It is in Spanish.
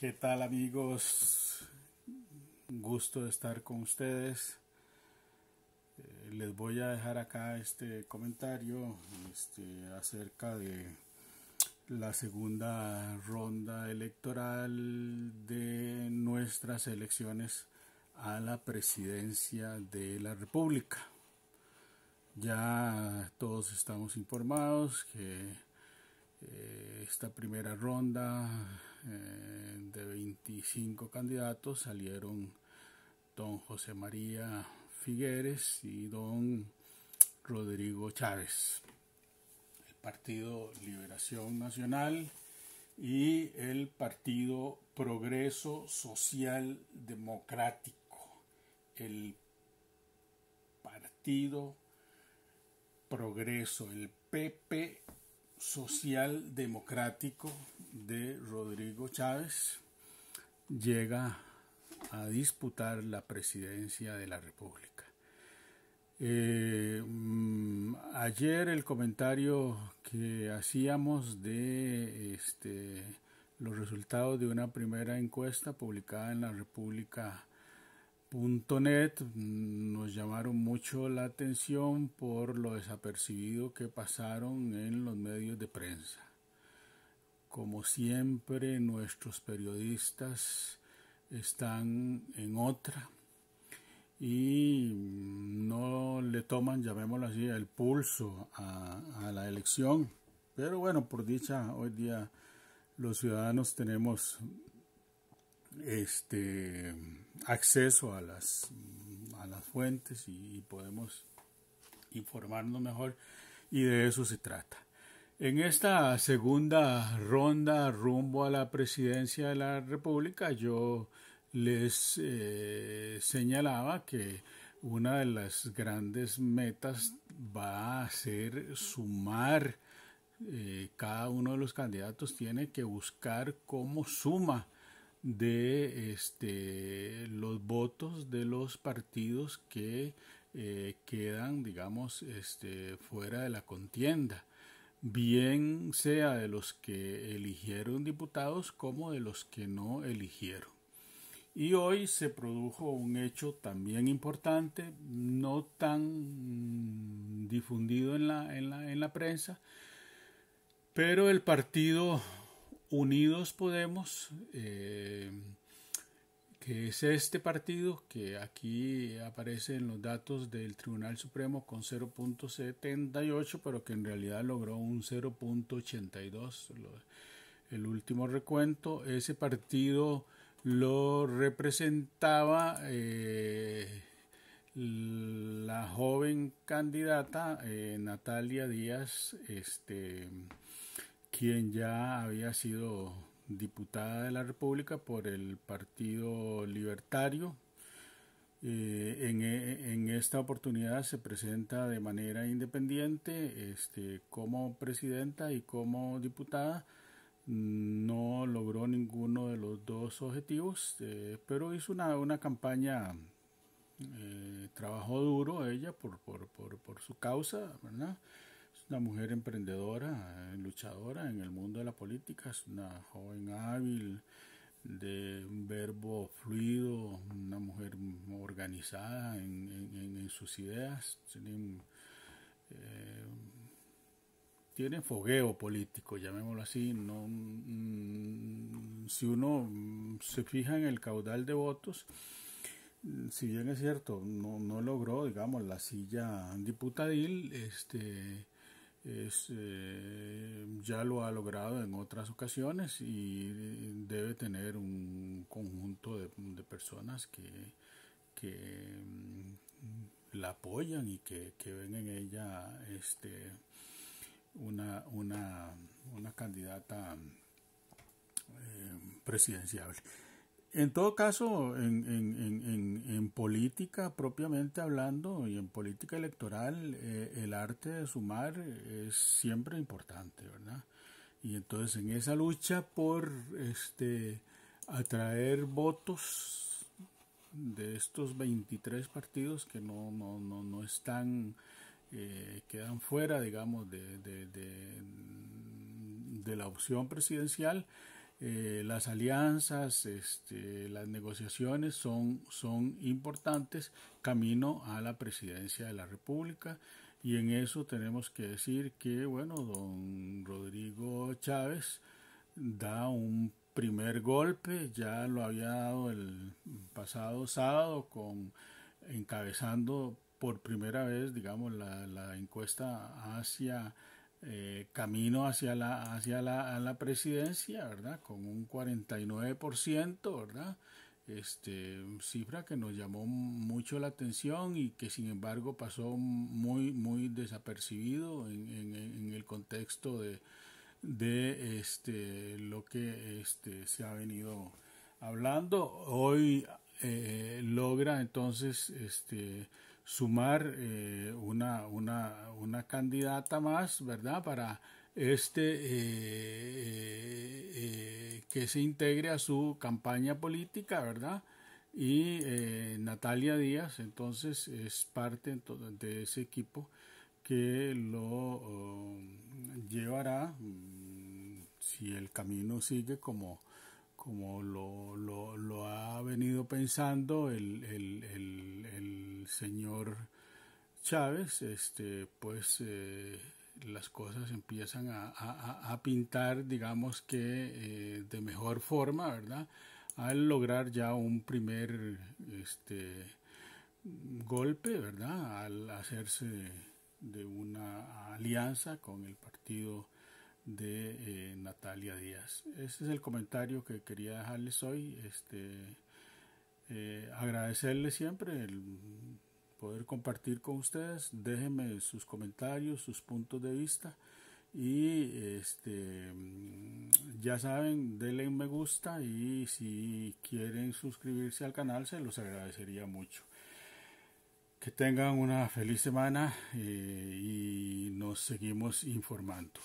¿Qué tal amigos? Gusto de estar con ustedes. Eh, les voy a dejar acá este comentario este, acerca de la segunda ronda electoral de nuestras elecciones a la presidencia de la República. Ya todos estamos informados que eh, esta primera ronda eh, de 25 candidatos salieron don José María Figueres y don Rodrigo Chávez. El Partido Liberación Nacional y el Partido Progreso Social Democrático. El Partido Progreso, el PP social democrático de Rodrigo Chávez llega a disputar la presidencia de la República. Eh, mm, ayer el comentario que hacíamos de este, los resultados de una primera encuesta publicada en la República net mm, nos llamaron mucho la atención por lo desapercibido que pasaron en los medios de prensa. Como siempre, nuestros periodistas están en otra y no le toman, llamémoslo así, el pulso a, a la elección. Pero bueno, por dicha, hoy día los ciudadanos tenemos este acceso a las, a las fuentes y, podemos informarnos mejor y de eso se trata. En esta segunda ronda rumbo a la presidencia de la República, yo les eh, señalaba que una de las grandes metas va a ser sumar. Eh, cada uno de los candidatos tiene que buscar cómo suma de este, los votos de los partidos que eh, quedan, digamos, este, fuera de la contienda, bien sea de los que eligieron diputados como de los que no eligieron. Y hoy se produjo un hecho también importante, no tan difundido en en la, en la prensa, pero el partido Unidos Podemos, eh, que es este partido que aquí aparece en los datos del Tribunal Supremo con 0.78, pero que en realidad logró un 0.82. El último recuento, ese partido lo representaba eh, la joven candidata eh, Natalia Díaz, este quien ya había sido diputada de la República por el Partido Libertario. Eh, eh, en, esta oportunidad se presenta de manera independiente este, como presidenta y como diputada. No logró ninguno de los dos objetivos, eh, pero hizo una, una campaña, trabajó duro ella por, por, por, por su causa, ¿verdad? una mujer emprendedora, eh, luchadora en el mundo de la política, una joven hábil, de un verbo fluido, una mujer organizada en, sus ideas, eh, tiene fogueo político, llamémoslo así. No, mm, si uno se fija en el caudal de votos, si bien es cierto, no, no logró, digamos, la silla diputadil, este es, eh, ya lo ha logrado en otras ocasiones y debe tener un conjunto de, personas que, mm, la apoyan y que, ven en ella este, una, una, una candidata eh, presidencial en todo caso, en, política propiamente hablando y en política electoral, eh, el arte de sumar es siempre importante, ¿verdad? Y entonces en esa lucha por este, atraer votos de estos 23 partidos que no, no, no, no están, eh, quedan fuera, digamos, de, de, de la opción presidencial, eh, las alianzas, este, las negociaciones son, son importantes camino a la presidencia de la República y en eso tenemos que decir que, bueno, don Rodrigo Chávez da un primer golpe, ya lo había dado el pasado sábado con encabezando por primera vez, digamos, la, la encuesta hacia eh, camino hacia la, hacia la, presidencia, ¿verdad? Con un 49%, ¿verdad? Este, cifra que nos llamó mucho la atención y que sin embargo pasó muy, muy desapercibido en, en, el contexto de, de este, lo que este, se ha venido hablando. Hoy eh, logra entonces este, sumar eh, una, una, una, candidata más, ¿verdad? Para este eh, eh, que se integre a su campaña política, ¿verdad? Y Natalia Díaz, entonces, es parte de ese equipo que lo oh, llevará, mm, si el camino sigue como como lo, ha venido pensando el, señor Chávez, este, pues eh, las cosas empiezan a, pintar, digamos que eh, de mejor forma, ¿verdad? Al lograr ya un primer este, golpe, ¿verdad? Al hacerse de una alianza con el partido de eh, Natalia Díaz. Ese es el comentario que quería dejarles hoy. Este, eh, agradecerles siempre el poder compartir con ustedes. Déjenme sus comentarios, sus puntos de vista. Y este, mm, ya saben, denle un me gusta y si quieren suscribirse al canal, se los agradecería mucho. Que tengan una feliz semana eh, y nos seguimos informando.